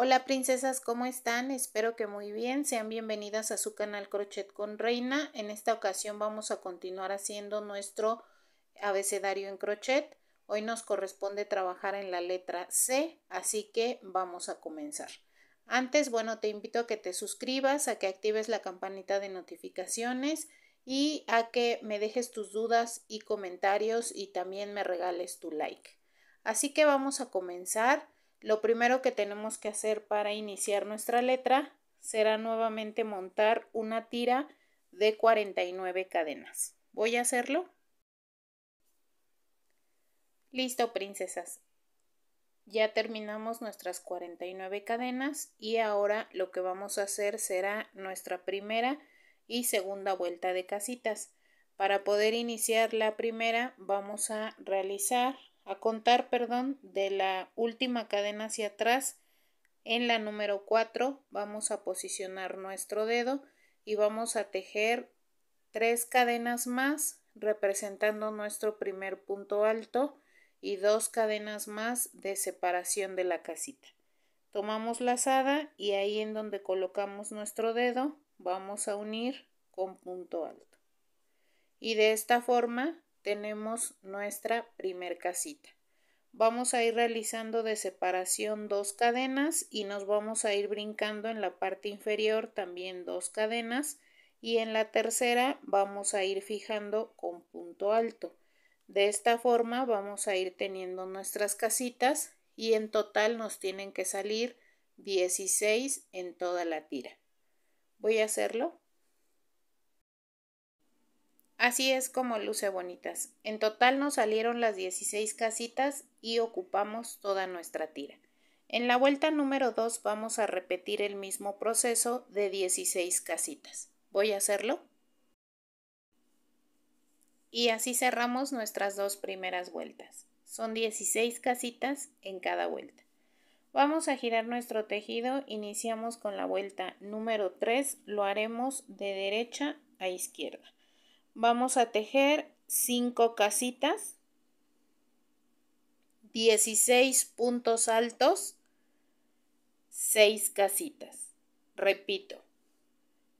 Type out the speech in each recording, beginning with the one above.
Hola princesas, ¿cómo están? Espero que muy bien. Sean bienvenidas a su canal Crochet con Reina. En esta ocasión vamos a continuar haciendo nuestro abecedario en crochet. Hoy nos corresponde trabajar en la letra C, así que vamos a comenzar. Antes, bueno, te invito a que te suscribas, a que actives la campanita de notificaciones y a que me dejes tus dudas y comentarios y también me regales tu like. Así que vamos a comenzar. Lo primero que tenemos que hacer para iniciar nuestra letra será nuevamente montar una tira de 49 cadenas. Voy a hacerlo. Listo, princesas. Ya terminamos nuestras 49 cadenas y ahora lo que vamos a hacer será nuestra primera y segunda vuelta de casitas. Para poder iniciar la primera vamos a realizar a contar, perdón, de la última cadena hacia atrás. En la número 4 vamos a posicionar nuestro dedo y vamos a tejer tres cadenas más representando nuestro primer punto alto y dos cadenas más de separación de la casita. Tomamos lazada y ahí en donde colocamos nuestro dedo vamos a unir con punto alto. Y de esta forma tenemos nuestra primer casita. Vamos a ir realizando de separación dos cadenas y nos vamos a ir brincando en la parte inferior también dos cadenas y en la tercera vamos a ir fijando con punto alto. De esta forma vamos a ir teniendo nuestras casitas y en total nos tienen que salir 16 en toda la tira. Voy a hacerlo Así es como luce bonitas. En total nos salieron las 16 casitas y ocupamos toda nuestra tira. En la vuelta número 2 vamos a repetir el mismo proceso de 16 casitas. Voy a hacerlo. Y así cerramos nuestras dos primeras vueltas. Son 16 casitas en cada vuelta. Vamos a girar nuestro tejido, iniciamos con la vuelta número 3, lo haremos de derecha a izquierda. Vamos a tejer 5 casitas, 16 puntos altos, 6 casitas. Repito,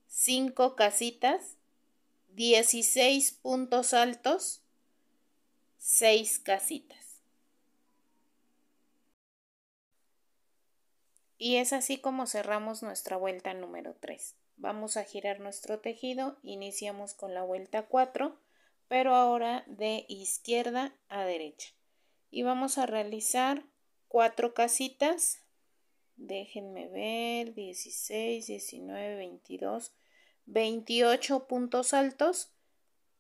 5 casitas, 16 puntos altos, 6 casitas. Y es así como cerramos nuestra vuelta número 3. Vamos a girar nuestro tejido, iniciamos con la vuelta 4, pero ahora de izquierda a derecha. Y vamos a realizar cuatro casitas. Déjenme ver, 16, 19, 22, 28 puntos altos,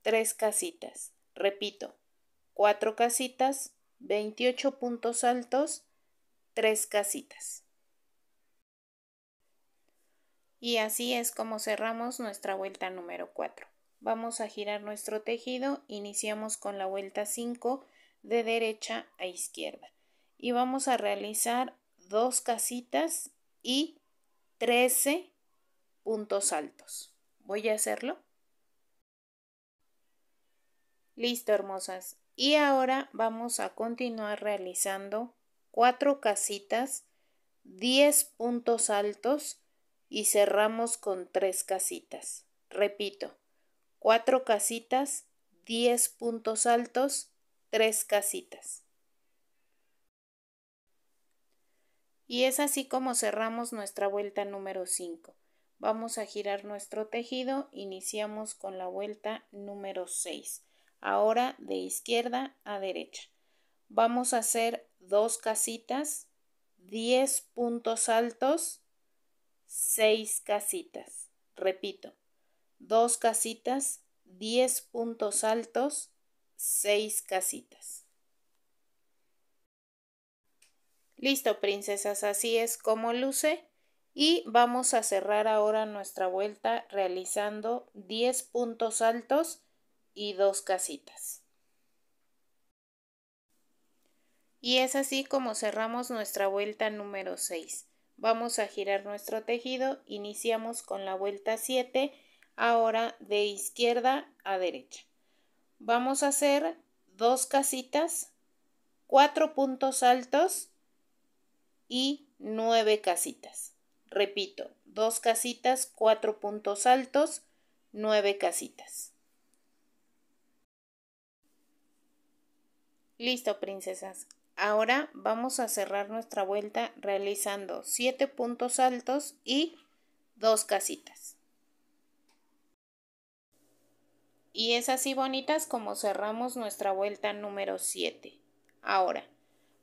tres casitas. Repito, cuatro casitas, 28 puntos altos, tres casitas. Y así es como cerramos nuestra vuelta número 4. Vamos a girar nuestro tejido, iniciamos con la vuelta 5 de derecha a izquierda y vamos a realizar dos casitas y 13 puntos altos. Voy a hacerlo. Listo, hermosas. Y ahora vamos a continuar realizando cuatro casitas, 10 puntos altos, y cerramos con tres casitas. Repito, cuatro casitas, diez puntos altos, tres casitas. Y es así como cerramos nuestra vuelta número 5. Vamos a girar nuestro tejido, iniciamos con la vuelta número 6. Ahora de izquierda a derecha. Vamos a hacer dos casitas, 10 puntos altos, seis casitas. Repito, dos casitas, diez puntos altos, seis casitas. Listo, princesas, así es como luce. Y vamos a cerrar ahora nuestra vuelta realizando 10 puntos altos y dos casitas. Y es así como cerramos nuestra vuelta número 6. Vamos a girar nuestro tejido, iniciamos con la vuelta 7, ahora de izquierda a derecha. Vamos a hacer dos casitas, cuatro puntos altos y nueve casitas. Repito, dos casitas, cuatro puntos altos, nueve casitas. Listo, princesas. Ahora vamos a cerrar nuestra vuelta realizando 7 puntos altos y 2 casitas. Y es así bonitas como cerramos nuestra vuelta número 7. Ahora,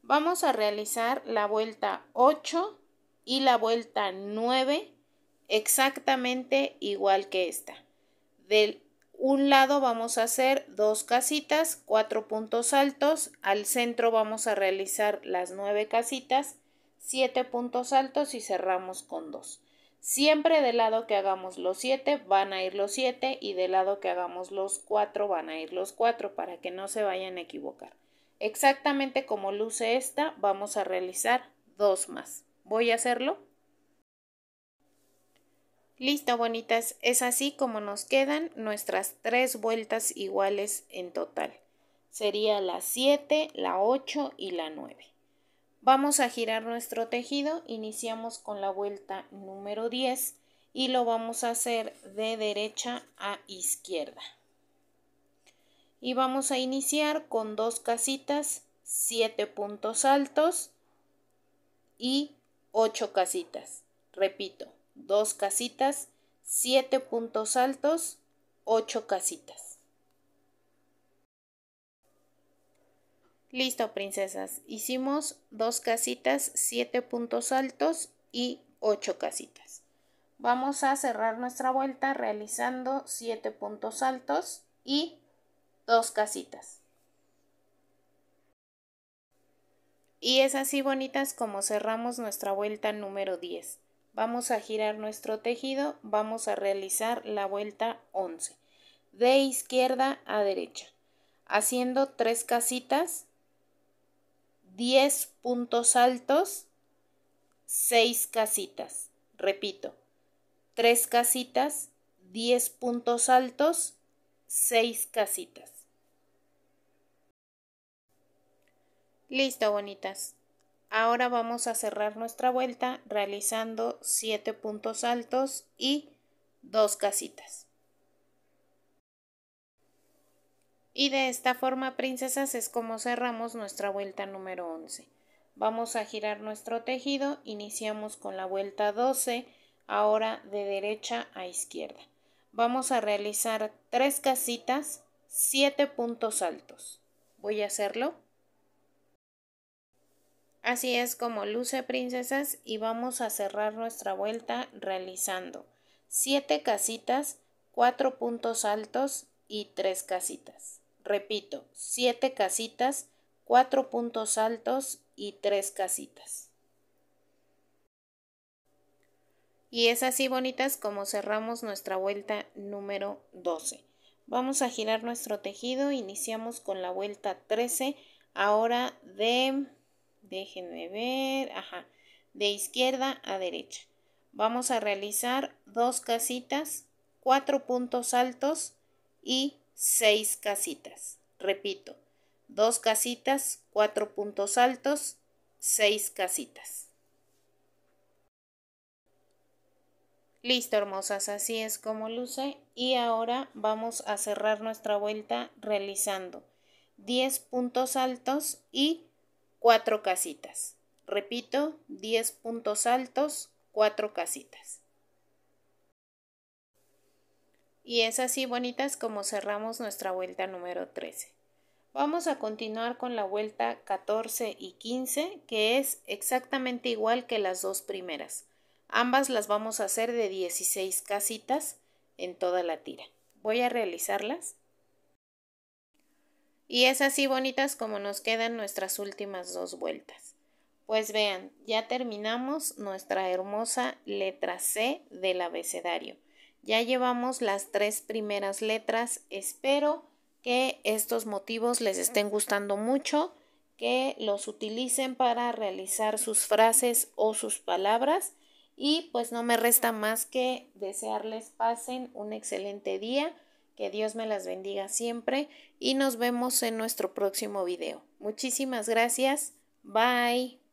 vamos a realizar la vuelta 8 y la vuelta 9 exactamente igual que esta. Del un lado vamos a hacer dos casitas, cuatro puntos altos, al centro vamos a realizar las nueve casitas, siete puntos altos y cerramos con dos. Siempre del lado que hagamos los siete van a ir los siete y del lado que hagamos los cuatro van a ir los cuatro para que no se vayan a equivocar. Exactamente como luce esta vamos a realizar dos más. Voy a hacerlo. Listo, bonitas, es así como nos quedan nuestras tres vueltas iguales en total. Sería la 7, la 8 y la 9. Vamos a girar nuestro tejido, iniciamos con la vuelta número 10 y lo vamos a hacer de derecha a izquierda. Y vamos a iniciar con dos casitas, 7 puntos altos y 8 casitas. Repito, dos casitas, 7 puntos altos, 8 casitas. Listo, princesas. Hicimos dos casitas, 7 puntos altos y 8 casitas. Vamos a cerrar nuestra vuelta realizando 7 puntos altos y dos casitas. Y es así bonitas como cerramos nuestra vuelta número 10. Vamos a girar nuestro tejido, vamos a realizar la vuelta 11 de izquierda a derecha, haciendo tres casitas, 10 puntos altos, seis casitas. Repito, tres casitas, 10 puntos altos, 6 casitas. Listo, bonitas. Ahora vamos a cerrar nuestra vuelta realizando 7 puntos altos y 2 casitas. Y de esta forma, princesas, es como cerramos nuestra vuelta número 11. Vamos a girar nuestro tejido, iniciamos con la vuelta 12, ahora de derecha a izquierda. Vamos a realizar 3 casitas, 7 puntos altos. Voy a hacerlo. Así es como luce princesas y vamos a cerrar nuestra vuelta realizando 7 casitas, 4 puntos altos y 3 casitas. Repito, 7 casitas, 4 puntos altos y 3 casitas. Y es así bonitas como cerramos nuestra vuelta número 12. Vamos a girar nuestro tejido, iniciamos con la vuelta 13, ahora de Déjenme ver. Ajá. De izquierda a derecha. Vamos a realizar dos casitas, cuatro puntos altos y seis casitas. Repito, dos casitas, cuatro puntos altos, seis casitas. Listo, hermosas, así es como luce. Y ahora vamos a cerrar nuestra vuelta realizando diez puntos altos y 4 casitas. Repito, 10 puntos altos, cuatro casitas. Y es así bonitas como cerramos nuestra vuelta número 13. Vamos a continuar con la vuelta 14 y 15 que es exactamente igual que las dos primeras. Ambas las vamos a hacer de 16 casitas en toda la tira. Voy a realizarlas. Y es así bonitas como nos quedan nuestras últimas dos vueltas. Pues vean, ya terminamos nuestra hermosa letra C del abecedario. Ya llevamos las tres primeras letras. Espero que estos motivos les estén gustando mucho, que los utilicen para realizar sus frases o sus palabras. Y pues no me resta más que desearles pasen un excelente día que Dios me las bendiga siempre y nos vemos en nuestro próximo video. Muchísimas gracias. Bye.